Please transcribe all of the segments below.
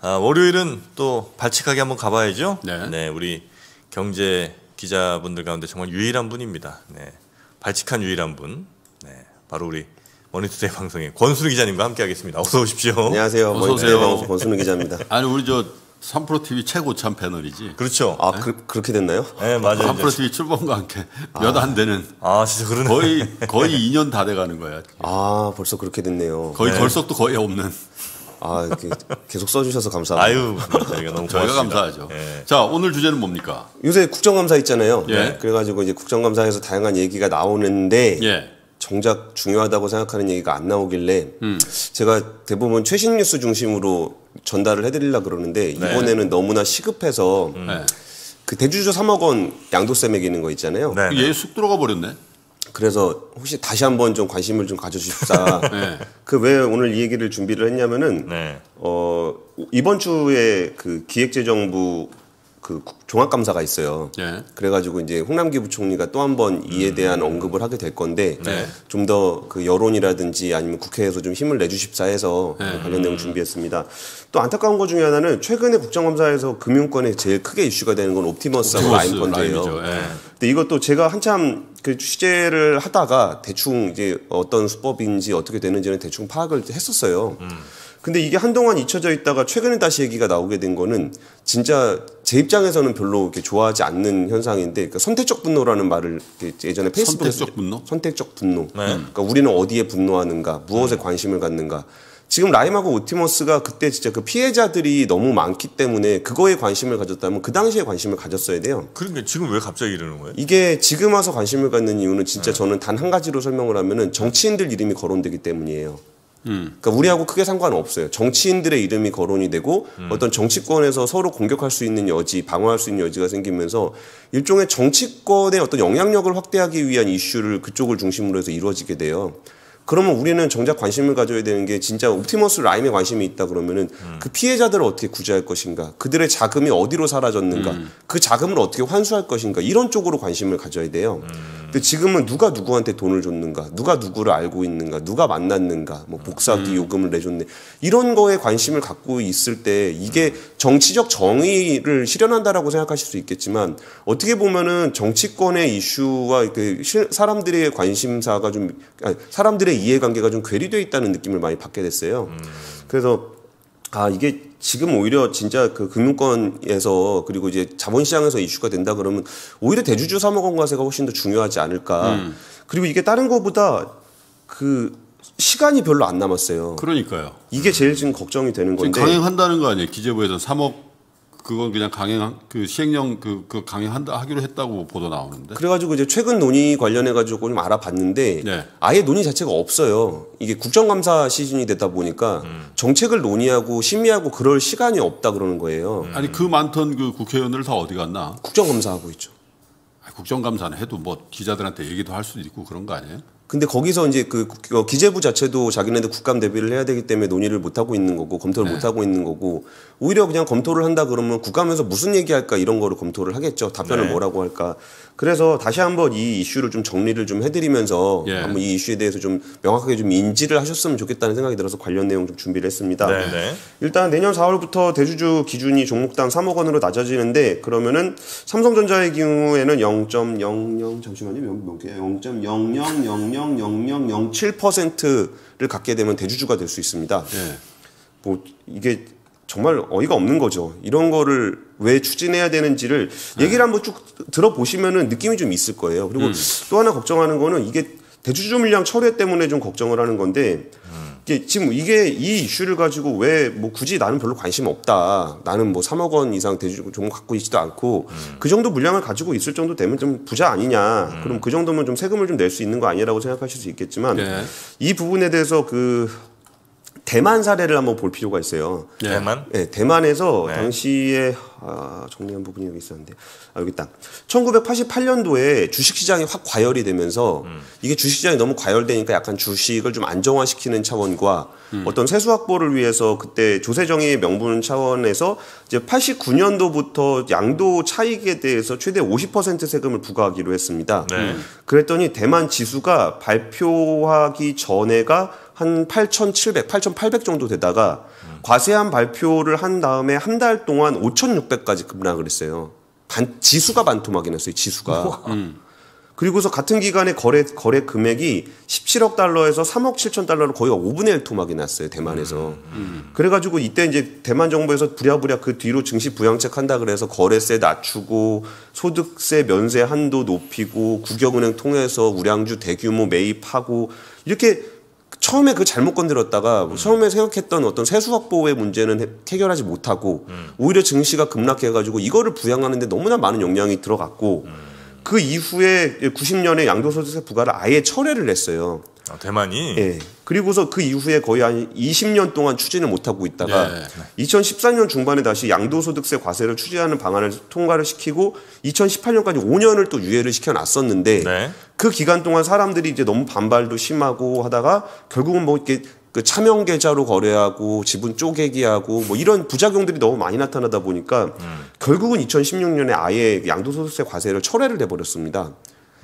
아, 월요일은 또 발칙하게 한번 가봐야죠. 네. 네. 우리 경제 기자분들 가운데 정말 유일한 분입니다. 네, 발칙한 유일한 분. 네, 바로 우리 머니투데이 방송의 권순우 기자님과 함께하겠습니다. 어서 오십시오. 안녕하세요. 어서 오세요. 방송 권순우 기자입니다. 아니 우리 저 3프로 TV 최고참 패널이지. 그렇죠. 아, 네? 그, 렇게 됐나요? 네, 맞아요. 3프로 TV 출범과 함께 아. 몇안 되는. 아, 진짜 그러네. 거의, 거의 2년 다 돼가는 거야. 아, 벌써 그렇게 됐네요. 거의 네. 결석도 거의 없는. 아 계속 써주셔서 감사합니다. 아유 저희가 너무 저희가 감사하죠. 예. 자 오늘 주제는 뭡니까? 요새 국정감사 있잖아요. 예. 네. 그래가지고 이제 국정감사에서 다양한 얘기가 나오는데 예. 정작 중요하다고 생각하는 얘기가 안 나오길래 음. 제가 대부분 최신 뉴스 중심으로 전달을 해드리려 고 그러는데 네. 이번에는 네. 너무나 시급해서 음. 네. 그 대주주 3억 원 양도세 매기는 거 있잖아요. 그 네. 얘쑥 들어가 버렸네. 그래서 혹시 다시 한번 좀 관심을 좀 가져주십사. 네. 그왜 오늘 이 얘기를 준비를 했냐면은 네. 어 이번 주에 그 기획재정부 그 종합감사가 있어요. 네. 그래가지고 이제 홍남기 부총리가 또 한 번 이에 음. 대한 음. 언급을 하게 될 건데 네. 좀더 그 여론이라든지 아니면 국회에서 좀 힘을 내주십사 해서 네. 관련 내용 음. 준비했습니다. 또 안타까운 것 중에 하나는 최근에 국정감사에서 금융권에 제일 크게 이슈가 되는 건 옵티머스하고 옵티머스, 라임 건데요. 근데 이것도 제가 한참 그 취재를 하다가 대충 이제 어떤 수법인지 어떻게 되는지는 대충 파악을 했었어요. 음. 근데 이게 한동안 잊혀져 있다가 최근에 다시 얘기가 나오게 된 거는 진짜 제 입장에서는 별로 이렇게 좋아하지 않는 현상인데 그니까 선택적 분노라는 말을 예전에 페이스북에서 선택적 분노? 선택적 분노. 네. 그러니까 우리는 어디에 분노하는가, 무엇에 관심을 갖는가. 지금 라임하고 오티머스가 그때 진짜 그 피해자들이 너무 많기 때문에 그거에 관심을 가졌다면 그 당시에 관심을 가졌어야 돼요. 그러니까 지금 왜 갑자기 이러는 거예요? 이게 지금 와서 관심을 갖는 이유는 진짜 네. 저는 단 한 가지로 설명을 하면은 정치인들 이름이 거론되기 때문이에요. 음. 그러니까 우리하고 크게 상관없어요. 정치인들의 이름이 거론이 되고 음. 어떤 정치권에서 서로 공격할 수 있는 여지, 방어할 수 있는 여지가 생기면서 일종의 정치권의 어떤 영향력을 확대하기 위한 이슈를 그쪽을 중심으로 해서 이루어지게 돼요. 그러면 우리는 정작 관심을 가져야 되는 게 진짜 옵티머스 라임에 관심이 있다 그러면은 음. 그 피해자들을 어떻게 구제할 것인가 그들의 자금이 어디로 사라졌는가 음. 그 자금을 어떻게 환수할 것인가 이런 쪽으로 관심을 가져야 돼요 음. 근데 지금은 누가 누구한테 돈을 줬는가 누가 누구를 알고 있는가 누가 만났는가 뭐 복사기 음. 요금을 내줬네 이런 거에 관심을 갖고 있을 때 이게 음. 정치적 정의를 실현한다라고 생각하실 수 있겠지만 어떻게 보면은 정치권의 이슈와 그 사람들의 관심사가 좀 아니, 사람들의 이해관계가 좀괴리되어 있다는 느낌을 많이 받게 됐어요. 음. 그래서 아 이게 지금 오히려 진짜 그 금융권에서 그리고 이제 자본시장에서 이슈가 된다 그러면 오히려 대주주 사모관과세가 훨씬 더 중요하지 않을까. 음. 그리고 이게 다른 것보다그 시간이 별로 안 남았어요. 그러니까요. 이게 제일 지금 걱정이 되는 건데. 강행한다는 거 아니에요? 기재부에서 3억 그건 그냥 강행 그 시행령 그, 그 강행한다 하기로 했다고 보도 나오는데. 그래가지고 이제 최근 논의 관련해 가지고 좀 알아봤는데 네. 아예 논의 자체가 없어요. 이게 국정감사 시즌이 되다 보니까 음. 정책을 논의하고 심의하고 그럴 시간이 없다 그러는 거예요. 음. 아니 그 많던 그 국회의원들 다 어디 갔나? 국정감사하고 있죠. 아 국정감사는 해도 뭐 기자들한테 얘기도 할 수도 있고 그런 거 아니에요? 근데 거기서 이제 그 어, 기재부 자체도 자기네들 국감 대비를 해야 되기 때문에 논의를 못 하고 있는 거고 검토를 네. 못 하고 있는 거고 오히려 그냥 검토를 한다 그러면 국감에서 무슨 얘기할까 이런 거를 검토를 하겠죠 답변을 네. 뭐라고 할까 그래서 다시 한번 이 이슈를 좀 정리를 좀 해드리면서 예. 한번 이 이슈에 대해서 좀 명확하게 좀 인지를 하셨으면 좋겠다는 생각이 들어서 관련 내용 좀 준비를 했습니다 네. 네. 일단 내년 4월부터 대주주 기준이 종목당 3억 원으로 낮아지는데 그러면은 삼성전자의 경우에는 0.00 잠시만요 몇, 몇 개요 0.0000 0.00007%를 갖게 되면 대주주가 될 수 있습니다. 네. 뭐 이게 정말 어이가 없는 거죠. 이런 거를 왜 추진해야 되는지를 예. 얘기를 한번 쭉들어보시면 느낌이 좀 있을 거예요. 그리고 음. 또 하나 걱정하는 거는 이게 대주주 물량 철회 때문에 좀 걱정을 하는 건데 음. 이게 예, 지금 이게 이 이슈를 가지고 왜 뭐 굳이 나는 별로 관심 없다. 나는 뭐 3억 원 이상 대주종 갖고 있지도 않고 음. 그 정도 물량을 가지고 있을 정도 되면 좀 부자 아니냐. 음. 그럼 그 정도면 좀 세금을 좀 낼 수 있는 거 아니라고 생각하실 수 있겠지만 네. 이 부분에 대해서 그 대만 사례를 한번 볼 필요가 있어요. 예. 대만? 네, 대만에서 네. 당시에 아, 정리한 부분이 여기 있었는데 아, 여기 딱 1988년도에 주식시장이 확 과열이 되면서 음. 이게 주식시장이 너무 과열되니까 약간 주식을 좀 안정화시키는 차원과 음. 어떤 세수 확보를 위해서 그때 조세정의 명분 차원에서 이제 89년도부터 양도 차익에 대해서 최대 50% 세금을 부과하기로 했습니다. 네. 그랬더니 대만 지수가 발표하기 전에가 한 8,700, 8,800 정도 되다가 음. 과세안 발표를 한 다음에 한 달 동안 5,600까지 급락을 했어요. 반, 지수가 반토막이 났어요. 지수가. 음. 그리고서 같은 기간에 거래 거래 금액이 17억 달러에서 3억 7천 달러로 거의 5분의 1 토막이 났어요 대만에서. 음, 음. 그래가지고 이때 이제 대만 정부에서 부랴부랴 그 뒤로 증시 부양책 한다 그래서 거래세 낮추고 소득세 면세 한도 높이고 국영은행 통해서 우량주 대규모 매입하고 이렇게 처음에 그 잘못 건드렸다가 음. 처음에 생각했던 어떤 세수 확보의 문제는 해결하지 못하고 음. 오히려 증시가 급락해가지고 이거를 부양하는데 너무나 많은 역량이 들어갔고 음. 그 이후에 90년에 양도소득세 부과를 아예 철회를 했어요. 아, 대만이. 예. 그리고서 그 이후에 거의 한 20년 동안 추진을 못하고 있다가 예. 2014년 중반에 다시 양도소득세 과세를 추진하는 방안을 통과를 시키고 2018년까지 5년을 또 유예를 시켜놨었는데 네. 그 기간 동안 사람들이 이제 너무 반발도 심하고 하다가 결국은 뭐 이렇게 그 차명 계좌로 거래하고 지분 쪼개기하고 뭐 이런 부작용들이 너무 많이 나타나다 보니까 음. 결국은 2016년에 아예 양도소득세 과세를 철회를 해버렸습니다.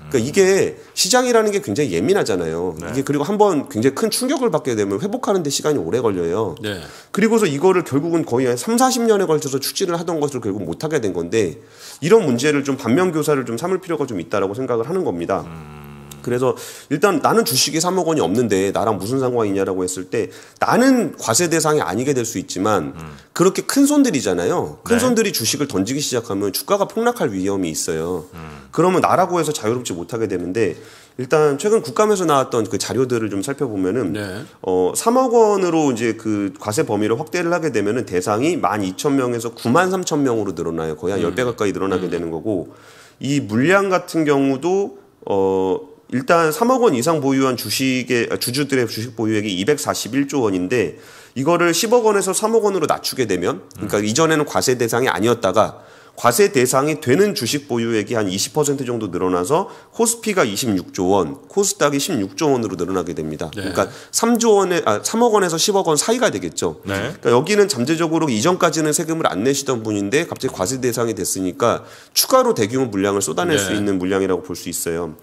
그러니까 음. 이게 시장이라는 게 굉장히 예민하잖아요. 네. 이게 그리고 한번 굉장히 큰 충격을 받게 되면 회복하는 데 시간이 오래 걸려요. 네. 그리고서 이거를 결국은 거의 한 3, 40년에 걸쳐서 추진을 하던 것을 결국 못 하게 된 건데 이런 문제를 좀 반면 교사를 좀 삼을 필요가 좀 있다라고 생각을 하는 겁니다. 음. 그래서 일단 나는 주식이 3억 원이 없는데 나랑 무슨 상관이냐라고 했을 때 나는 과세 대상이 아니게 될 수 있지만 음. 그렇게 큰 손들이잖아요. 큰 네. 손들이 주식을 던지기 시작하면 주가가 폭락할 위험이 있어요. 음. 그러면 나라고 해서 자유롭지 못하게 되는데 일단 최근 국감에서 나왔던 그 자료들을 좀 살펴보면은 네. 어 3억 원으로 이제 그 과세 범위를 확대를 하게 되면은 대상이 12,000명에서 93,000명으로 늘어나요. 거의 한 음. 10배 가까이 늘어나게 음. 되는 거고 이 물량 같은 경우도 어 일단 3억 원 이상 보유한 주식의 아, 주주들의 주식 보유액이 241조 원인데 이거를 10억 원에서 3억 원으로 낮추게 되면 그러니까 음. 이전에는 과세 대상이 아니었다가 과세 대상이 되는 주식 보유액이 한 20% 정도 늘어나서 코스피가 26조 원, 코스닥이 16조 원으로 늘어나게 됩니다. 네. 그러니까 3조 원에 아 3억 원에서 10억 원 사이가 되겠죠. 네. 그러니까 여기는 잠재적으로 이전까지는 세금을 안 내시던 분인데 갑자기 과세 대상이 됐으니까 추가로 대규모 물량을 쏟아낼 네. 수 있는 물량이라고 볼 수 있어요.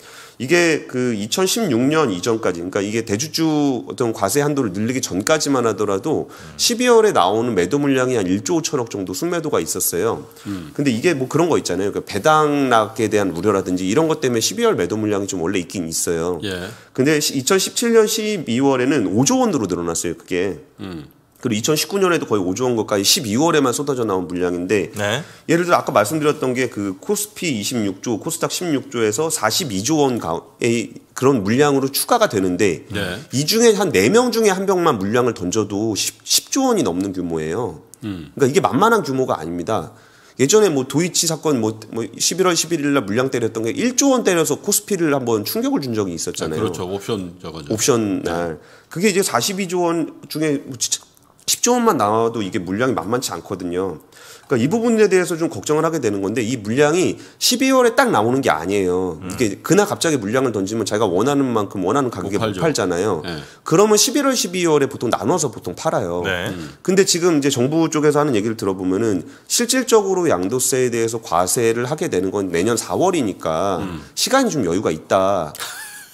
이게 그 2016년 이전까지 그러니까 이게 대주주 어떤 과세 한도를 늘리기 전까지만 하더라도 12월에 나오는 매도 물량이 한 1조 5천억 정도 순매도가 있었어요. 음. 근데 이게 뭐 그런 거 있잖아요. 그 배당락에 대한 우려라든지 이런 것 때문에 12월 매도 물량이 좀 원래 있긴 있어요. 예. 근데 2017년 12월에는 5조 원으로 늘어났어요. 그게. 음. 그리고 2019년에도 거의 5조 원 가까이 12월에만 쏟아져 나온 물량인데 네. 예를 들어 아까 말씀드렸던 게 그 코스피 26조, 코스닥 16조에서 42조 원의 그런 물량으로 추가가 되는데 네. 이 중에 한 4명 중에 한 명만 물량을 던져도 10, 조 원이 넘는 규모예요. 음. 그러니까 이게 만만한 규모가 아닙니다. 예전에 뭐 도이치 사건 뭐, 뭐 11월 11일 날 물량 때렸던 게 1조 원 때려서 코스피를 한번 충격을 준 적이 있었잖아요. 네, 그렇죠. 옵션 저거죠. 옵션 네. 날. 그게 이제 42조 원 중에 뭐진 10조 원만 나와도 이게 물량이 만만치 않거든요. 그러니까 이 부분에 대해서 좀 걱정을 하게 되는 건데 이 물량이 12월에 딱 나오는 게 아니에요. 음. 이게 그날 갑자기 물량을 던지면 자기가 원하는 만큼 원하는 가격에 못, 못 팔잖아요. 네. 그러면 11월, 12월에 보통 나눠서 보통 팔아요. 네. 음. 근데 지금 이제 정부 쪽에서 하는 얘기를 들어보면은 실질적으로 양도세에 대해서 과세를 하게 되는 건 내년 4월이니까 음. 시간이 좀 여유가 있다.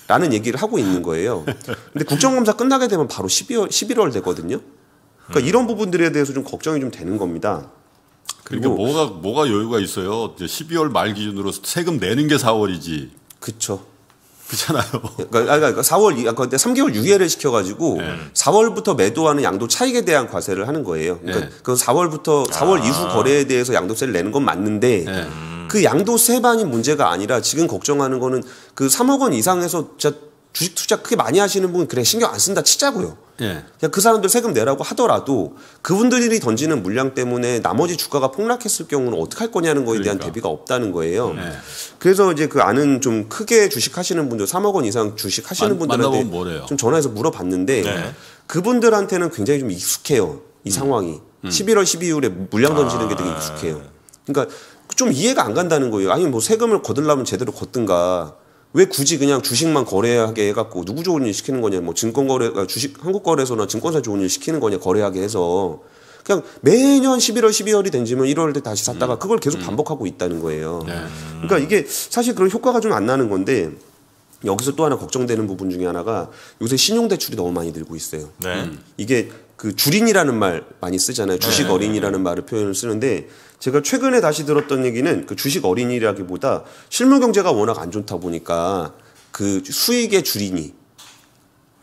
라는 얘기를 하고 있는 거예요. 근데 국정감사 끝나게 되면 바로 12월, 11월 되거든요. 그러니까 음. 이런 부분들에 대해서 좀 걱정이 좀 되는 겁니다. 그리고 뭐가 뭐가 여유가 있어요? 이제 12월 말 기준으로 세금 내는 게 4월이지. 그렇죠. 그렇잖아요. 그러니까, 그 아, 4월 그러니까 3개월 유예를 시켜가지고 네. 4월부터 매도하는 양도 차익에 대한 과세를 하는 거예요. 그러니까 네. 그 4월부터 4월 아. 이후 거래에 대해서 양도세를 내는 건 맞는데 네. 그 양도세만이 문제가 아니라 지금 걱정하는 거는 그 3억 원 이상에서 주식 투자 크게 많이 하시는 분은 그래 신경 안 쓴다 치자고요. 예. 그냥 그 사람들 세금 내라고 하더라도 그분들이 던지는 물량 때문에 나머지 주가가 폭락했을 경우는 어떻게 할 거냐는 거에 그러니까. 대한 대비가 없다는 거예요. 네. 그래서 이제 그 아는 좀 크게 주식 하시는 분들 3억 원 이상 주식 하시는 분들한테 좀 전화해서 물어봤는데 네. 그분들한테는 굉장히 좀 익숙해요. 이 음. 상황이. 음. 11월 12일에 물량 던지는 아. 게 되게 아. 익숙해요. 그러니까 좀 이해가 안 간다는 거예요. 아니 뭐 세금을 거들라면 제대로 걷든가 왜 굳이 그냥 주식만 거래하게 해갖고 누구 좋은 일 시키는 거냐, 뭐 증권거래, 아, 주식, 한국거래소나 증권사 좋은 일 시키는 거냐, 거래하게 해서 그냥 매년 11월, 12월이 된지면 1월 때 다시 샀다가 음. 그걸 계속 음. 반복하고 있다는 거예요. 네. 그러니까 이게 사실 그런 효과가 좀 안 나는 건데 여기서 또 하나 걱정되는 부분 중에 하나가 요새 신용대출이 너무 많이 들고 있어요. 네. 이게 그 줄인이라는 말 많이 쓰잖아요. 네. 주식 네. 어린이라는 말을 표현을 쓰는데 제가 최근에 다시 들었던 얘기는 그 주식 어린이라기보다 실물 경제가 워낙 안 좋다 보니까 그 수익의 줄이니.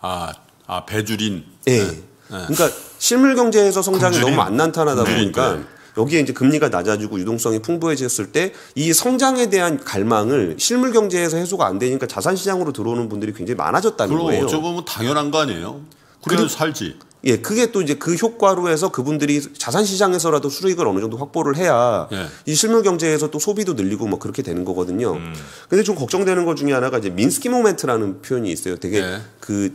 아, 아 배줄인. 예. 네. 네. 그러니까 실물 경제에서 성장이 금주린? 너무 안 나타나다 보니까 네. 여기에 이제 금리가 낮아지고 유동성이 풍부해졌을 때 이 성장에 대한 갈망을 실물 경제에서 해소가 안 되니까 자산 시장으로 들어오는 분들이 굉장히 많아졌다는 거예요. 그럼 어쩌면 뭐 당연한 거 아니에요? 그래도 살지. 예, 그게 또 이제 그 효과로 해서 그분들이 자산 시장에서라도 수익을 어느 정도 확보를 해야 예. 이 실물 경제에서 또 소비도 늘리고 뭐 그렇게 되는 거거든요. 음. 근데 좀 걱정되는 것 중에 하나가 이제 민스키 모멘트라는 표현이 있어요. 되게 예. 그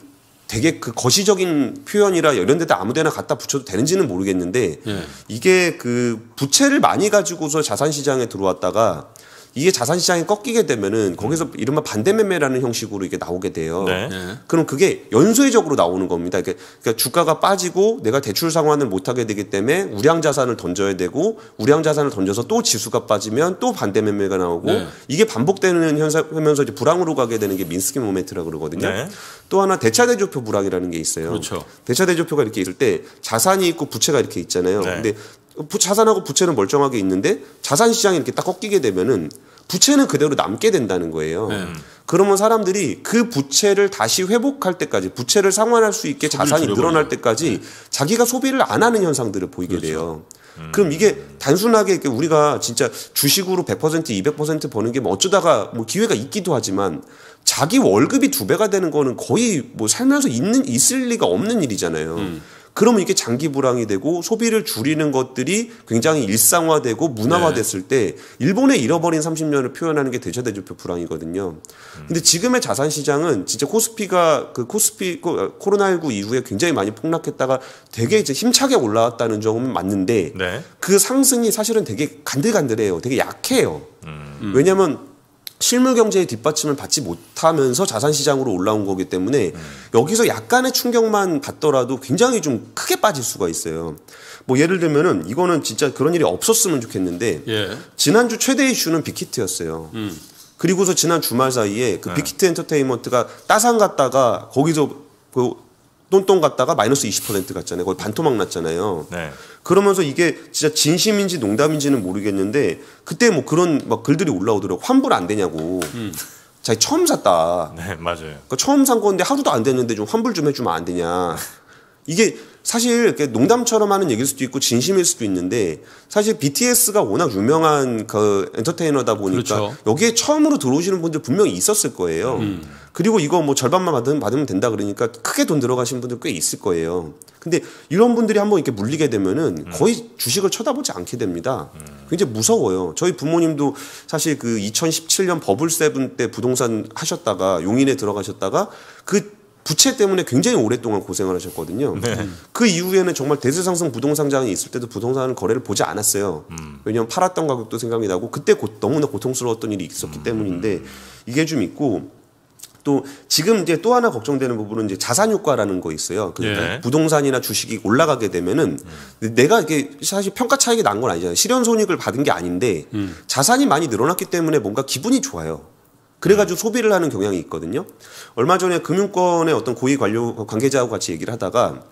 되게 그 거시적인 표현이라 이런 데다 아무 데나 갖다 붙여도 되는지는 모르겠는데 예. 이게 그 부채를 많이 가지고서 자산 시장에 들어왔다가 이게 자산 시장이 꺾이게 되면은 거기서 음. 이른바 반대 매매라는 형식으로 이게 나오게 돼요. 네. 네. 그럼 그게 연쇄적으로 나오는 겁니다. 그러니까 주가가 빠지고 내가 대출 상환을 못 하게 되기 때문에 우량 자산을 던져야 되고 우량 자산을 던져서 또 지수가 빠지면 또 반대 매매가 나오고 네. 이게 반복되는 현상하면서 이제 불황으로 가게 되는 게 민스키 모멘트라 고 그러거든요. 네. 또 하나 대차대조표 불황이라는 게 있어요. 그렇죠. 대차대조표가 이렇게 있을 때 자산이 있고 부채가 이렇게 있잖아요. 네. 근데 자산하고 부채는 멀쩡하게 있는데 자산 시장이 이렇게 딱 꺾이게 되면은 부채는 그대로 남게 된다는 거예요. 네. 그러면 사람들이 그 부채를 다시 회복할 때까지 부채를 상환할 수 있게 자산이 늘어날 때까지 네. 자기가 소비를 안 하는 현상들을 보이게 그렇죠. 돼요. 음. 그럼 이게 단순하게 우리가 진짜 주식으로 100% 200% 버는 게뭐 어쩌다가 뭐 기회가 있기도 하지만 자기 월급이 두 배가 되는 거는 거의 뭐 살면서 있는 있을 리가 없는 일이잖아요. 음. 그러면 이게 장기 불황이 되고 소비를 줄이는 것들이 굉장히 일상화되고 문화화됐을 네. 때 일본의 잃어버린 30년을 표현하는 게대차 대조표 불황이거든요. 음. 근데 지금의 자산 시장은 진짜 코스피가 그 코스피 코로나19 이후에 굉장히 많이 폭락했다가 되게 이제 힘차게 올라왔다는 점은 맞는데 네. 그 상승이 사실은 되게 간들간들해요. 되게 약해요. 음. 음. 왜냐하면 실물 경제의 뒷받침을 받지 못하면서 자산 시장으로 올라온 거기 때문에 음. 여기서 약간의 충격만 받더라도 굉장히 좀 크게 빠질 수가 있어요. 뭐 예를 들면은 이거는 진짜 그런 일이 없었으면 좋겠는데 예. 지난주 최대 이슈는 빅히트였어요. 음. 그리고서 지난 주말 사이에 그 네. 빅히트 엔터테인먼트가 따상 갔다가 거기서 그 똥똥 갔다가 마이너스 20% 갔잖아요. 거의 반토막 났잖아요. 네. 그러면서 이게 진짜 진심인지 농담인지는 모르겠는데 그때 뭐 그런 막 글들이 올라오더라고 환불 안 되냐고. 음. 자기 처음 샀다. 네, 맞아요. 그러니까 처음 산 건데 하루도 안 됐는데 좀 환불 좀 해주면 안 되냐. 이게 사실 농담처럼 하는 얘기일 수도 있고 진심일 수도 있는데 사실 BTS가 워낙 유명한 그 엔터테이너다 보니까 그렇죠. 여기에 처음으로 들어오시는 분들 분명히 있었을 거예요. 음. 그리고 이거 뭐 절반만 받으면, 받으면 된다 그러니까 크게 돈 들어가신 분들 꽤 있을 거예요. 근데 이런 분들이 한번 이렇게 물리게 되면은 음. 거의 주식을 쳐다보지 않게 됩니다. 음. 굉장히 무서워요. 저희 부모님도 사실 그 2017년 버블 세븐 때 부동산 하셨다가 용인에 들어가셨다가 그 부채 때문에 굉장히 오랫동안 고생을 하셨거든요. 네. 그 이후에는 정말 대세상승 부동산장이 있을 때도 부동산 거래를 보지 않았어요. 음. 왜냐하면 팔았던 가격도 생각이 나고 그때 고, 너무나 고통스러웠던 일이 있었기 음. 때문인데 이게 좀 있고 또 지금 이제 또 하나 걱정되는 부분은 이제 자산 효과라는 거 있어요. 그러니까 예. 부동산이나 주식이 올라가게 되면은 음. 내가 이게 사실 평가 차익이 난 건 아니잖아요. 실현 손익을 받은 게 아닌데 음. 자산이 많이 늘어났기 때문에 뭔가 기분이 좋아요. 그래가지고 소비를 하는 경향이 있거든요. 얼마 전에 금융권의 어떤 고위 관료 관계자하고 같이 얘기를 하다가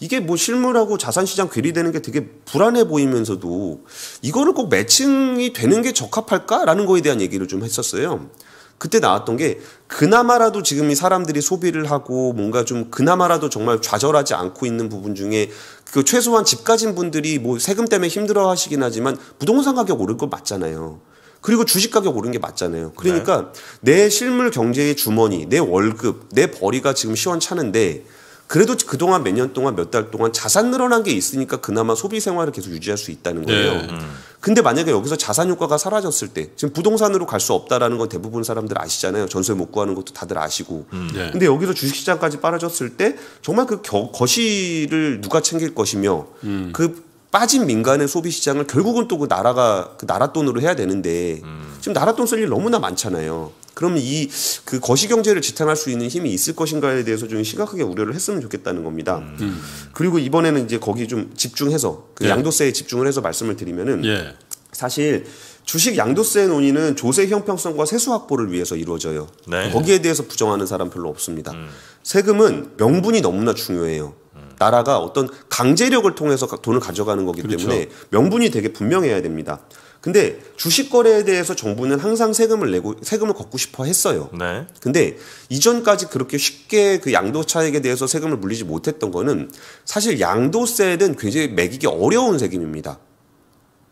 이게 뭐 실물하고 자산시장 괴리되는 게 되게 불안해 보이면서도 이거를 꼭 매칭이 되는 게 적합할까라는 거에 대한 얘기를 좀 했었어요. 그때 나왔던 게 그나마라도 지금 이 사람들이 소비를 하고 뭔가 좀 그나마라도 정말 좌절하지 않고 있는 부분 중에 그 최소한 집 가진 분들이 뭐 세금 때문에 힘들어 하시긴 하지만 부동산 가격 오를 건 맞잖아요. 그리고 주식 가격 오른 게 맞잖아요. 네. 그러니까 네. 내 실물 경제의 주머니, 내 월급, 내 벌이가 지금 시원찮은데 그래도 그동안 몇 년 동안 몇 달 동안 자산 늘어난 게 있으니까 그나마 소비 생활을 계속 유지할 수 있다는 거예요. 네. 음. 근데 만약에 여기서 자산 효과가 사라졌을 때 지금 부동산으로 갈 수 없다라는 건 대부분 사람들 아시잖아요. 전세 못 구하는 것도 다들 아시고. 음. 네. 근데 여기서 주식시장까지 빨아졌을때 정말 그 거시를 누가 챙길 것이며 음. 그 빠진 민간의 소비 시장을 결국은 또 그 나라가 그 나라 돈으로 해야 되는데 음. 지금 나라 돈 쓸일 너무나 많잖아요. 그럼 이그 거시 경제를 지탱할 수 있는 힘이 있을 것인가에 대해서 좀 심각하게 우려를 했으면 좋겠다는 겁니다. 음. 음. 그리고 이번에는 이제 거기 좀 집중해서 그 예. 양도세에 집중을 해서 말씀을 드리면은 예. 사실 주식 양도세 논의는 조세 형평성과 세수 확보를 위해서 이루어져요. 네. 거기에 대해서 부정하는 사람 별로 없습니다. 음. 세금은 명분이 너무나 중요해요. 나라가 어떤 강제력을 통해서 돈을 가져가는 거기 그렇죠. 때문에 명분이 되게 분명해야 됩니다. 근데 주식 거래에 대해서 정부는 항상 세금을 내고 세금을 걷고 싶어 했어요. 네. 근데 이전까지 그렇게 쉽게 그 양도 차익에 대해서 세금을 물리지 못했던 거는 사실 양도세는 굉장히 매기기 어려운 세금입니다.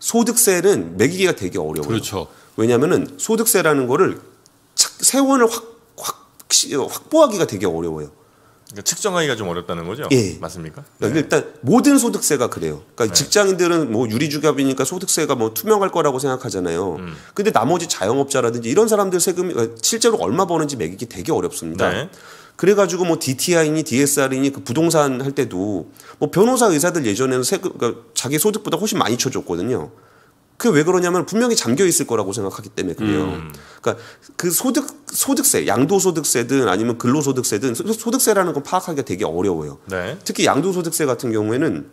소득세는 매기기가 되게 어려워요. 그렇죠. 왜냐하면은 소득세라는 거를 세원을 확, 확 확보하기가 되게 어려워요. 그러니까 측정하기가 좀 어렵다는 거죠? 예. 맞습니까? 그러니까 네. 일단 모든 소득세가 그래요. 그러니까 네. 직장인들은 뭐 유리주갑이니까 소득세가 뭐 투명할 거라고 생각하잖아요. 음. 근데 나머지 자영업자라든지 이런 사람들 세금이 그러니까 실제로 얼마 버는지 매기기 되게 어렵습니다. 네. 그래가지고 뭐 DTI니 DSR이니 그 부동산 할 때도 뭐 변호사 의사들 예전에는 세금 그러니까 자기 소득보다 훨씬 많이 쳐줬거든요. 그게왜 그러냐면 분명히 잠겨 있을 거라고 생각하기 때문에 그래요. 음. 그러니까 그 소득 소득세, 양도소득세든 아니면 근로소득세든 소득세라는 건 파악하기가 되게 어려워요. 네. 특히 양도소득세 같은 경우에는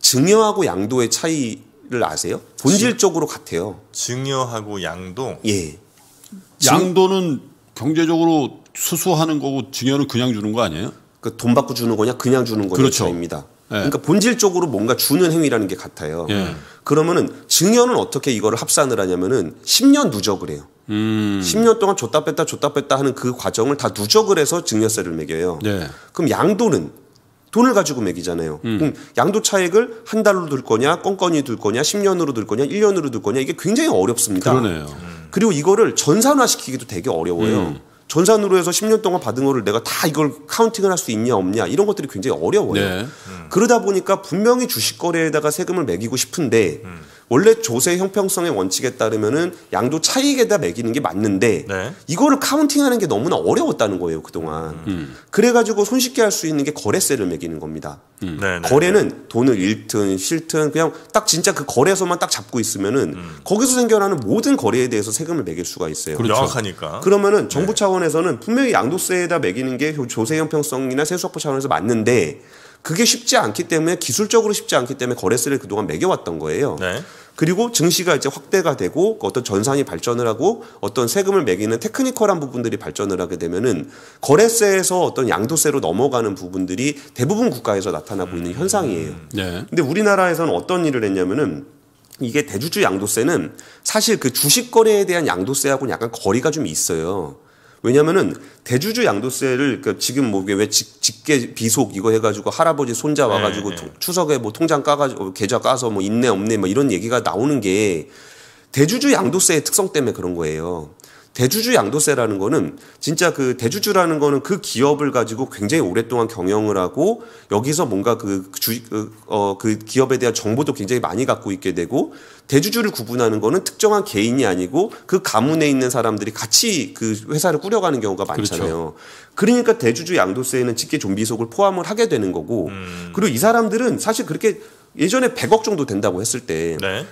증여하고 양도의 차이를 아세요? 본질적으로 같아요. 증여하고 양도. 예. 양도는 경제적으로 수수하는 거고 증여는 그냥 주는 거 아니에요? 그 돈 받고 주는 거냐 그냥 주는 거냐 그렇죠. 차이입니다. 예. 그러니까 본질적으로 뭔가 주는 행위라는 게 같아요. 예. 그러면은 증여는 어떻게 이거를 합산을 하냐면은 10년 누적을 해요. 음. 10년 동안 줬다 뺐다 줬다 뺐다 하는 그 과정을 다 누적을 해서 증여세를 매겨요. 네. 그럼 양도는 돈을 가지고 매기잖아요. 음. 그럼 양도 차액을한 달로 둘 거냐, 껌껌이 둘 거냐, 10년으로 둘 거냐, 1년으로 둘 거냐 이게 굉장히 어렵습니다. 그러네요. 그리고 이거를 전산화시키기도 되게 어려워요. 음. 전산으로 해서 10년 동안 받은 거를 내가 다 이걸 카운팅을 할 수 있냐 없냐 이런 것들이 굉장히 어려워요. 네. 음. 그러다 보니까 분명히 주식 거래에다가 세금을 매기고 싶은데 음. 원래 조세 형평성의 원칙에 따르면은 양도 차익에다 매기는 게 맞는데 네. 이거를 카운팅하는 게 너무나 어려웠다는 거예요 그동안 음. 음. 그래가지고 손쉽게 할 수 있는 게 거래세를 매기는 겁니다 음. 네, 네, 네. 거래는 돈을 잃든 싫든 그냥 딱 진짜 그 거래소만 딱 잡고 있으면은 음. 거기서 생겨나는 모든 거래에 대해서 세금을 매길 수가 있어요 그렇죠. 명확하니까 그러면은 정부 차원에서는 분명히 양도세에다 매기는 게 조세 형평성이나 세수확보 차원에서 맞는데 그게 쉽지 않기 때문에 기술적으로 쉽지 않기 때문에 거래세를 그동안 매겨왔던 거예요. 네. 그리고 증시가 이제 확대가 되고 그 어떤 전산이 발전을 하고 어떤 세금을 매기는 테크니컬한 부분들이 발전을 하게 되면은 거래세에서 어떤 양도세로 넘어가는 부분들이 대부분 국가에서 나타나고 음. 있는 현상이에요. 네. 근데 우리나라에서는 어떤 일을 했냐면은 이게 대주주 양도세는 사실 그 주식 거래에 대한 양도세하고는 약간 거리가 좀 있어요. 왜냐면은 대주주 양도세를 그러니까 지금 뭐게왜 직계 비속 이거 해가지고 할아버지 손자 와가지고 네, 네. 추석에 뭐 통장 까가지고 계좌 까서 뭐 있네 없네 뭐 이런 얘기가 나오는 게 대주주 양도세의 특성 때문에 그런 거예요. 대주주 양도세라는 거는 진짜 그 대주주라는 거는 그 기업을 가지고 굉장히 오랫동안 경영을 하고 여기서 뭔가 그 주, 그, 어, 그 기업에 대한 정보도 굉장히 많이 갖고 있게 되고 대주주를 구분하는 거는 특정한 개인이 아니고 그 가문에 있는 사람들이 같이 그 회사를 꾸려가는 경우가 그렇죠. 많잖아요. 그렇죠. 그러니까 대주주 양도세에는 직계 좀비속을 포함을 하게 되는 거고 음. 그리고 이 사람들은 사실 그렇게 예전에 100억 정도 된다고 했을 때한 네.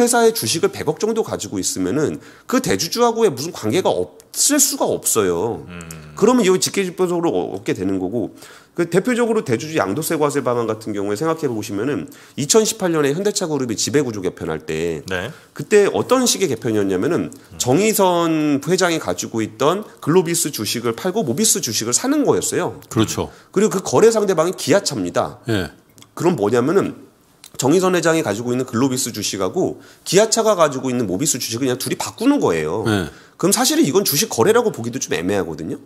회사의 주식을 100억 정도 가지고 있으면은 그 대주주하고의 무슨 관계가 없을 수가 없어요. 음. 그러면 이거 직계집권적으로 얻게 되는 거고 그 대표적으로 대주주 양도세 과세 방안 같은 경우에 생각해 보시면은 2018년에 현대차 그룹이 지배구조 개편할 때 네. 그때 어떤 식의 개편이었냐면은 정의선 회장이 가지고 있던 글로비스 주식을 팔고 모비스 주식을 사는 거였어요. 그렇죠. 그리고 그 거래 상대방이 기아차입니다. 네. 그럼 뭐냐면은 정의선 회장이 가지고 있는 글로비스 주식하고 기아차가 가지고 있는 모비스 주식을 그냥 둘이 바꾸는 거예요. 네. 그럼 사실은 이건 주식 거래라고 보기도 좀 애매하거든요.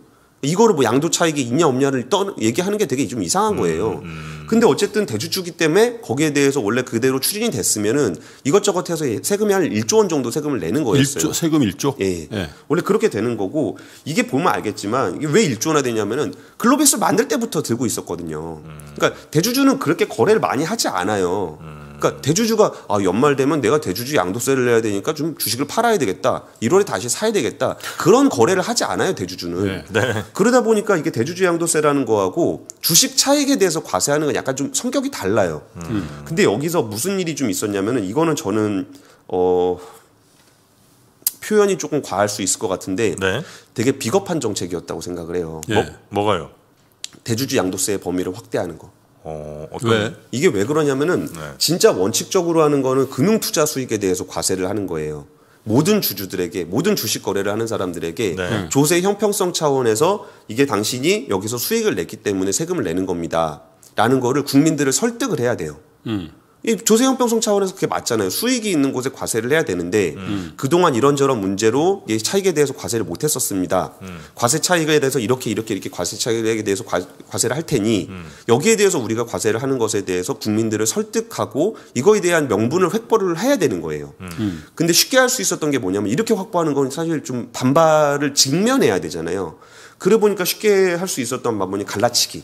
이거를 뭐 양도 차익이 있냐 없냐를 떠 얘기하는 게 되게 좀 이상한 음, 거예요. 음, 음. 근데 어쨌든 대주주기 때문에 거기에 대해서 원래 그대로 추진이 됐으면은 이것저것 해서 세금이 한 1조 원 정도 세금을 내는 거였어요. 1조, 세금 1조? 예. 예. 원래 그렇게 되는 거고 이게 보면 알겠지만 이게 왜 1조나 원 되냐면은 글로비스 만들 때부터 들고 있었거든요. 음. 그러니까 대주주는 그렇게 거래를 많이 하지 않아요. 음. 그러니까 대주주가 아, 연말 되면 내가 대주주 양도세를 내야 되니까 좀 주식을 팔아야 되겠다. 1월에 다시 사야 되겠다. 그런 거래를 하지 않아요 대주주는. 네. 네. 그러다 보니까 이게 대주주 양도세라는 거하고 주식 차익에 대해서 과세하는 건 약간 좀 성격이 달라요. 음. 근데 여기서 무슨 일이 좀 있었냐면은 이거는 저는 어 표현이 조금 과할 수 있을 것 같은데 네. 되게 비겁한 정책이었다고 생각을 해요. 예. 뭐, 뭐가요? 대주주 양도세의 범위를 확대하는 거. 어, 왜? 이게 왜 그러냐면은 네. 진짜 원칙적으로 하는 거는 금융 투자 수익에 대해서 과세를 하는 거예요. 모든 주주들에게 모든 주식 거래를 하는 사람들에게 네. 음. 조세 형평성 차원에서 이게 당신이 여기서 수익을 냈기 때문에 세금을 내는 겁니다라는 거를 국민들을 설득을 해야 돼요. 음. 이 조세형평성 차원에서 그게 맞잖아요. 수익이 있는 곳에 과세를 해야 되는데 음. 그동안 이런저런 문제로 차익에 대해서 과세를 못 했었습니다. 음. 과세 차익에 대해서 이렇게 이렇게 이렇게 과세 차익에 대해서 과, 세를할 테니 음. 여기에 대해서 우리가 과세를 하는 것에 대해서 국민들을 설득하고 이거에 대한 명분을 획보를 해야 되는 거예요. 근데 쉽게 할 수 있었던 게 뭐냐면 이렇게 확보하는 건 사실 좀 반발을 직면해야 되잖아요. 그래 보니까 쉽게 할 수 있었던 방법이 갈라치기.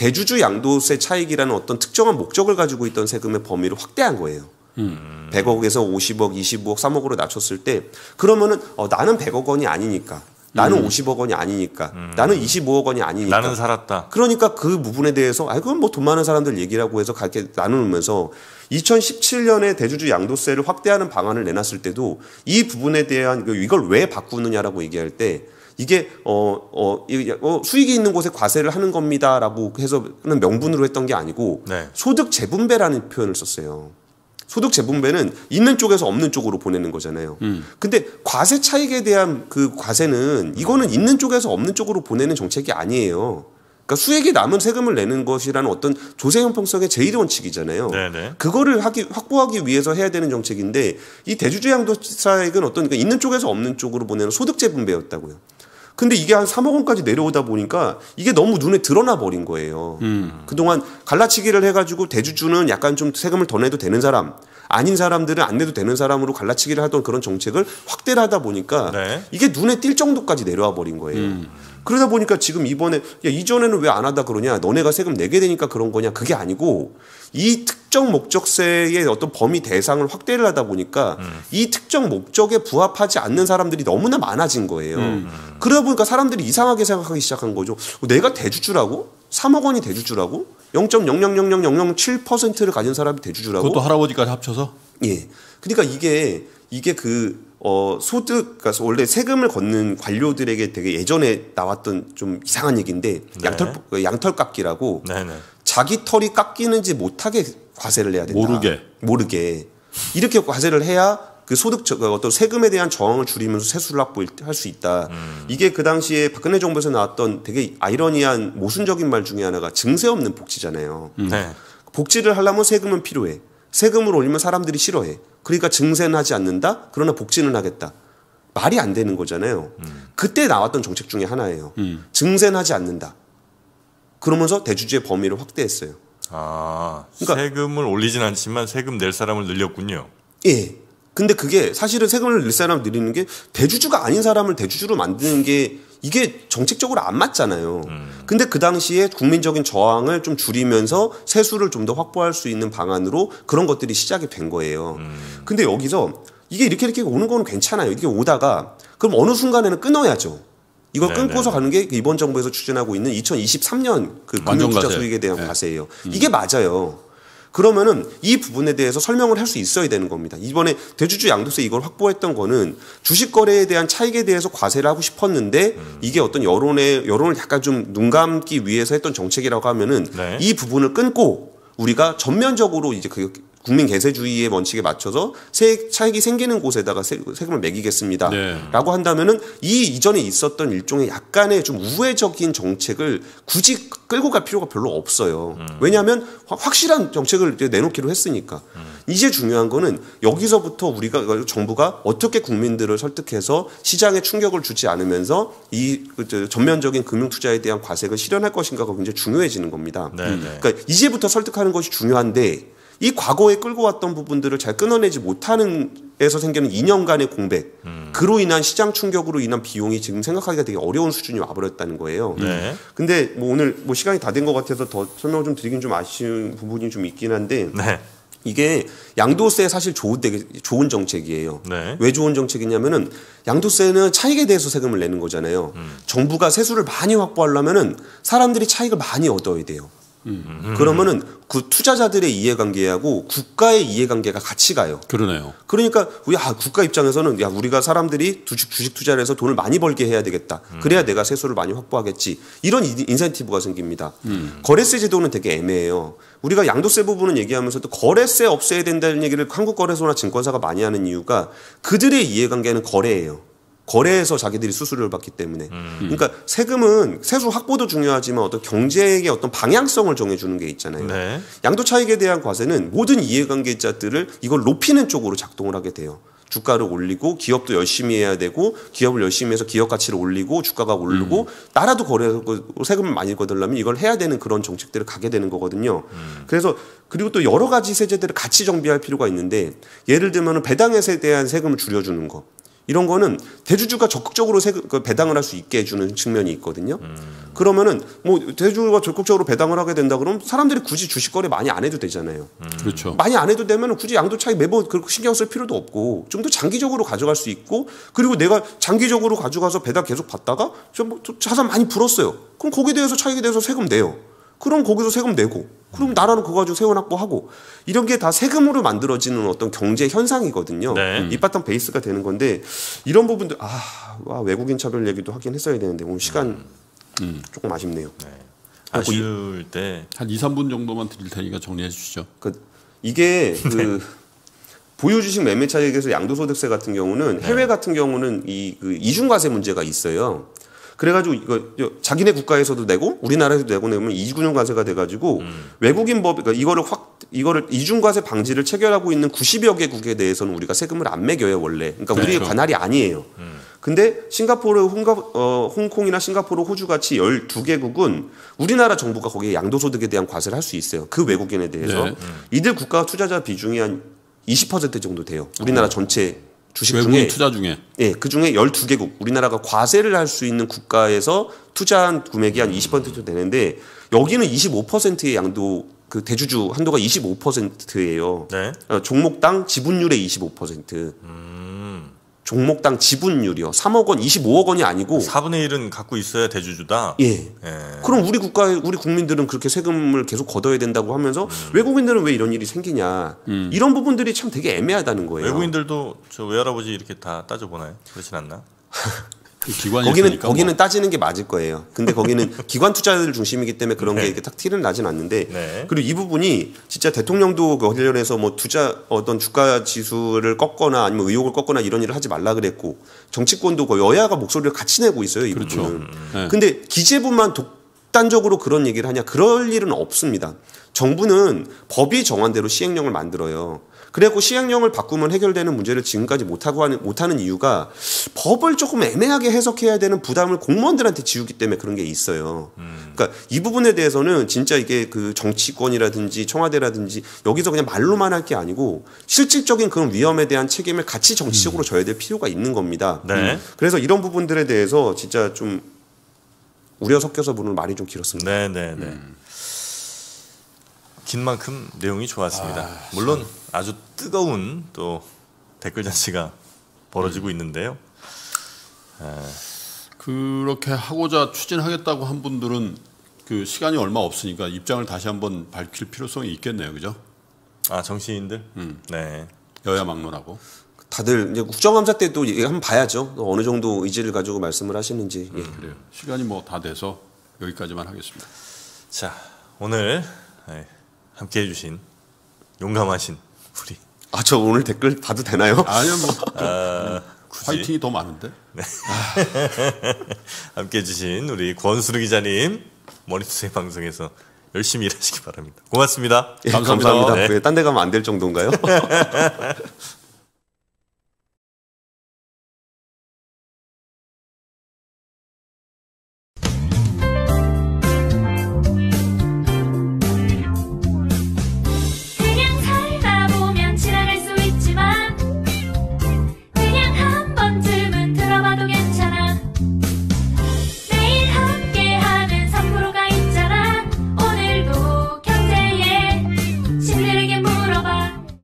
대주주 양도세 차익이라는 어떤 특정한 목적을 가지고 있던 세금의 범위를 확대한 거예요. 음. 100억에서 50억, 25억, 3억으로 낮췄을 때 그러면은 어, 나는 100억 원이 아니니까 나는 음. 50억 원이 아니니까 음. 나는 25억 원이 아니니까 나는 살았다. 그러니까 그 부분에 대해서 아 그건 뭐 돈 많은 사람들 얘기라고 해서 그렇게 나누면서 2017년에 대주주 양도세를 확대하는 방안을 내놨을 때도 이 부분에 대한 그 이걸 왜 바꾸느냐라고 얘기할 때 이게 어, 어, 어, 수익이 있는 곳에 과세를 하는 겁니다라고 해서 는 명분으로 했던 게 아니고 네. 소득 재분배라는 표현을 썼어요. 소득 재분배는 있는 쪽에서 없는 쪽으로 보내는 거잖아요. 음. 근데 과세 차익에 대한 그 과세는 이거는 있는 쪽에서 없는 쪽으로 보내는 정책이 아니에요. 그러니까 수익이 남은 세금을 내는 것이라는 어떤 조세 형평성의 제1 원칙이잖아요. 네네. 네. 그거를 하기, 확보하기 위해서 해야 되는 정책인데 이 대주주 양도차익은 어떤 그러니까 있는 쪽에서 없는 쪽으로 보내는 소득재 분배였다고요. 근데 이게 한 3억 원까지 내려오다 보니까 이게 너무 눈에 드러나 버린 거예요. 음. 그동안 갈라치기를 해가지고 대주주는 약간 좀 세금을 더 내도 되는 사람, 아닌 사람들은 안 내도 되는 사람으로 갈라치기를 하던 그런 정책을 확대를 하다 보니까 네. 이게 눈에 띌 정도까지 내려와 버린 거예요. 음. 그러다 보니까 지금 이번에 야, 이전에는 왜 안 하다 그러냐 너네가 세금 내게 되니까 그런 거냐 그게 아니고 이 특정 목적세의 어떤 범위 대상을 확대를 하다 보니까 음. 이 특정 목적에 부합하지 않는 사람들이 너무나 많아진 거예요. 음. 그러다 보니까 사람들이 이상하게 생각하기 시작한 거죠. 내가 대주주라고 3억 원이 대주주라고 0.0000007%를 가진 사람이 대주주라고 그것도 할아버지까지 합쳐서 예. 그러니까 이게 이게 그 어, 소득, 그러니까 원래 세금을 걷는 관료들에게 되게 예전에 나왔던 좀 이상한 얘기인데 네. 양털 그 양털 깎기라고 네, 네. 자기 털이 깎이는지 못하게 과세를 해야 된다. 모르게 모르게 이렇게 과세를 해야 그 소득 그 어떤 세금에 대한 저항을 줄이면서 세수를 확보할 수 있다. 음. 이게 그 당시에 박근혜 정부에서 나왔던 되게 아이러니한 모순적인 말 중에 하나가 증세 없는 복지잖아요. 네. 복지를 하려면 세금은 필요해. 세금을 올리면 사람들이 싫어해. 그러니까 증세는 하지 않는다. 그러나 복지는 하겠다. 말이 안 되는 거잖아요. 음. 그때 나왔던 정책 중에 하나예요. 음. 증세는 하지 않는다. 그러면서 대주주의 범위를 확대했어요. 아, 그러니까 세금을 올리진 않지만 세금 낼 사람을 늘렸군요. 예. 근데 그게 사실은 세금을 낼 사람을 늘리는 게 대주주가 아닌 사람을 대주주로 만드는 게 이게 정책적으로 안 맞잖아요. 음. 근데 그 당시에 국민적인 저항을 좀 줄이면서 세수를 좀 더 확보할 수 있는 방안으로 그런 것들이 시작이 된 거예요. 음. 근데 여기서 이게 이렇게 이렇게 오는 거는 괜찮아요. 이게 오다가 그럼 어느 순간에는 끊어야죠. 이걸 네네. 끊고서 네, 네. 가는 게 이번 정부에서 추진하고 있는 2023년 그 금융투자 수익에 대한 네. 과세예요. 음. 이게 맞아요. 그러면은 이 부분에 대해서 설명을 할 수 있어야 되는 겁니다. 이번에 대주주 양도세 이걸 확보했던 거는 주식 거래에 대한 차익에 대해서 과세를 하고 싶었는데 음. 이게 어떤 여론의 여론을 약간 좀 눈 감기 위해서 했던 정책이라고 하면은 네. 이 부분을 끊고 우리가 전면적으로 이제 그 국민 개세주의의 원칙에 맞춰서 세액 차익이 생기는 곳에다가 세금을 매기겠습니다라고 네. 한다면은 이 이전에 있었던 일종의 약간의 좀 우회적인 정책을 굳이 끌고 갈 필요가 별로 없어요. 음. 왜냐하면 확실한 정책을 내놓기로 했으니까 음. 이제 중요한 거는 여기서부터 우리가 정부가 어떻게 국민들을 설득해서 시장에 충격을 주지 않으면서 이 그, 전면적인 금융 투자에 대한 과세를 실현할 것인가가 굉장히 중요해지는 겁니다. 네. 음. 그러니까 이제부터 설득하는 것이 중요한데. 이 과거에 끌고 왔던 부분들을 잘 끊어내지 못하는 에서 생기는 2년간의 공백 음. 그로 인한 시장 충격으로 인한 비용이 지금 생각하기가 되게 어려운 수준이 와버렸다는 거예요. 네. 근데 뭐 오늘 뭐 시간이 다 된 것 같아서 더 설명을 좀 드리긴 좀 아쉬운 부분이 좀 있긴 한데 네. 이게 양도세 사실 좋은 되게 좋은 정책이에요. 네. 왜 좋은 정책이냐면은 양도세는 차익에 대해서 세금을 내는 거잖아요. 음. 정부가 세수를 많이 확보하려면은 사람들이 차익을 많이 얻어야 돼요. 음. 그러면은 그 투자자들의 이해관계하고 국가의 이해관계가 같이 가요. 그러네요. 그러니까 우리 아, 국가 입장에서는 야 우리가 사람들이 주식, 주식 투자를 해서 돈을 많이 벌게 해야 되겠다. 음. 그래야 내가 세수를 많이 확보하겠지. 이런 인센티브가 생깁니다. 음. 거래세 제도는 되게 애매해요. 우리가 양도세 부분은 얘기하면서도 거래세 없애야 된다는 얘기를 한국거래소나 증권사가 많이 하는 이유가 그들의 이해관계는 거래예요. 거래에서 자기들이 수수료를 받기 때문에 음. 그러니까 세금은 세수 확보도 중요하지만 어떤 경제의 어떤 방향성을 정해주는 게 있잖아요 네. 양도 차익에 대한 과세는 모든 이해관계자들을 이걸 높이는 쪽으로 작동을 하게 돼요 주가를 올리고 기업도 열심히 해야 되고 기업을 열심히 해서 기업 가치를 올리고 주가가 오르고 음. 나라도 거래하고 세금을 많이 거들려면 이걸 해야 되는 그런 정책들을 가게 되는 거거든요. 음. 그래서 그리고 또 여러 가지 세제들을 같이 정비할 필요가 있는데 예를 들면 배당에 대한 세금을 줄여주는 거. 이런 거는 대주주가 적극적으로 그 배당을 할 수 있게 해주는 측면이 있거든요. 음. 그러면은 뭐 대주주가 적극적으로 배당을 하게 된다 그러면 사람들이 굳이 주식거래 많이 안 해도 되잖아요. 음. 그렇죠. 많이 안 해도 되면 굳이 양도 차익 매번 그렇게 신경 쓸 필요도 없고 좀 더 장기적으로 가져갈 수 있고 그리고 내가 장기적으로 가져가서 배당 계속 받다가 좀 뭐 자산 많이 불었어요. 그럼 거기에 대해서 차익에 대해서 세금 내요. 그럼 거기서 세금 내고 그럼 나라는 그거 가지고 세원 확보하고 이런 게 다 세금으로 만들어지는 어떤 경제 현상이거든요. 네. 이 음. 바탕 베이스가 되는 건데 이런 부분들 아 와, 외국인 차별 얘기도 하긴 했어야 되는데 오늘 시간 음. 음. 조금 아쉽네요. 네. 아, 그 아쉬울 때한 2, 3분 정도만 드릴 테니까 정리해 주시죠. 그 이게 네. 그 보유 주식 매매 차익에서 양도소득세 같은 경우는 네. 해외 같은 경우는 이 그 이중과세 문제가 있어요. 그래가지고 이거 자기네 국가에서도 내고 우리나라에서도 내고 내면 이중균형 과세가 돼가지고 음. 외국인 법 그러니까 이거를 확 이거를 이중 과세 방지를 체결하고 있는 90여 개국에 대해서는 우리가 세금을 안 매겨요 원래. 그러니까 우리의 그렇죠. 관할이 아니에요. 음. 근데 싱가포르, 홍가, 어, 홍콩이나 싱가포르, 호주 같이 12개국은 우리나라 정부가 거기에 양도소득에 대한 과세를 할 수 있어요. 그 외국인에 대해서. 네. 이들 국가 투자자 비중이 한 20% 정도 돼요. 우리나라 음. 전체 주식 외국인 중에, 투자 중에 예, 그 중에 12개국 우리나라가 과세를 할 수 있는 국가에서 투자한 금액이 한20% 정도 되는데 여기는 25%의 양도 그 대주주 한도가 25%예요. 네. 어, 종목당 지분율의 25%. 음. 종목당 지분율이요. 3억 원, 25억 원이 아니고 4분의 1은 갖고 있어야 대주주다. 예. 예. 그럼 우리 국가에 우리 국민들은 그렇게 세금을 계속 걷어야 된다고 하면서 음. 외국인들은 왜 이런 일이 생기냐. 음. 이런 부분들이 참 되게 애매하다는 거예요. 외국인들도 저 외할아버지 이렇게 다 따져 보나요? 그렇진 않나? 그 거기는 뭐. 거기는 따지는 게 맞을 거예요. 근데 거기는 기관 투자자들 중심이기 때문에 그런 네. 게 이렇게 딱 티는 나진 않는데 네. 그리고 이 부분이 진짜 대통령도 그 관련해서 뭐 투자 어떤 주가 지수를 꺾거나 아니면 의혹을 꺾거나 이런 일을 하지 말라 그랬고 정치권도 여야가 목소리를 같이 내고 있어요. 이 그렇죠. 부분은. 네. 근데 기재부만 독 극단적으로 그런 얘기를 하냐? 그럴 일은 없습니다. 정부는 법이 정한 대로 시행령을 만들어요. 그래갖고 시행령을 바꾸면 해결되는 문제를 지금까지 못하고 하는, 못하는 이유가 법을 조금 애매하게 해석해야 되는 부담을 공무원들한테 지우기 때문에 그런 게 있어요. 음. 그러니까 이 부분에 대해서는 진짜 이게 그 정치권이라든지 청와대라든지 여기서 그냥 말로만 할 게 아니고 실질적인 그런 위험에 대한 책임을 같이 정치적으로 음. 져야 될 필요가 있는 겁니다. 네. 음. 그래서 이런 부분들에 대해서 진짜 좀 우려 섞여서 부르는 말이좀 길었습니다. 네, 네, 네. 음. 긴 만큼 내용이 좋았습니다. 아, 물론 아주 뜨거운 또 댓글 잔치가 벌어지고 음. 있는데요. 아. 그렇게 하고자 추진하겠다고 한 분들은 그 시간이 얼마 없으니까 입장을 다시 한번 밝힐 필요성이 있겠네요, 그죠? 아 정치인들, 음. 네, 여야 막론하고. 다들 이제 국정감사 때도 예, 한번 봐야죠. 어느 정도 의지를 가지고 말씀을 하시는지. 예. 음, 그래요. 시간이 뭐 다 돼서 여기까지만 하겠습니다. 자, 오늘 네, 함께 해주신 용감하신 우리. 아, 저 오늘 댓글 봐도 되나요? 아니요, 뭐. 아, 화이팅이 더 많은데? 네. 함께 해주신 우리 권수르 기자님, 머리투세 방송에서 열심히 일하시기 바랍니다. 고맙습니다. 예, 감사합니다. 감사합니다. 네, 딴데 가면 안 될 정도인가요?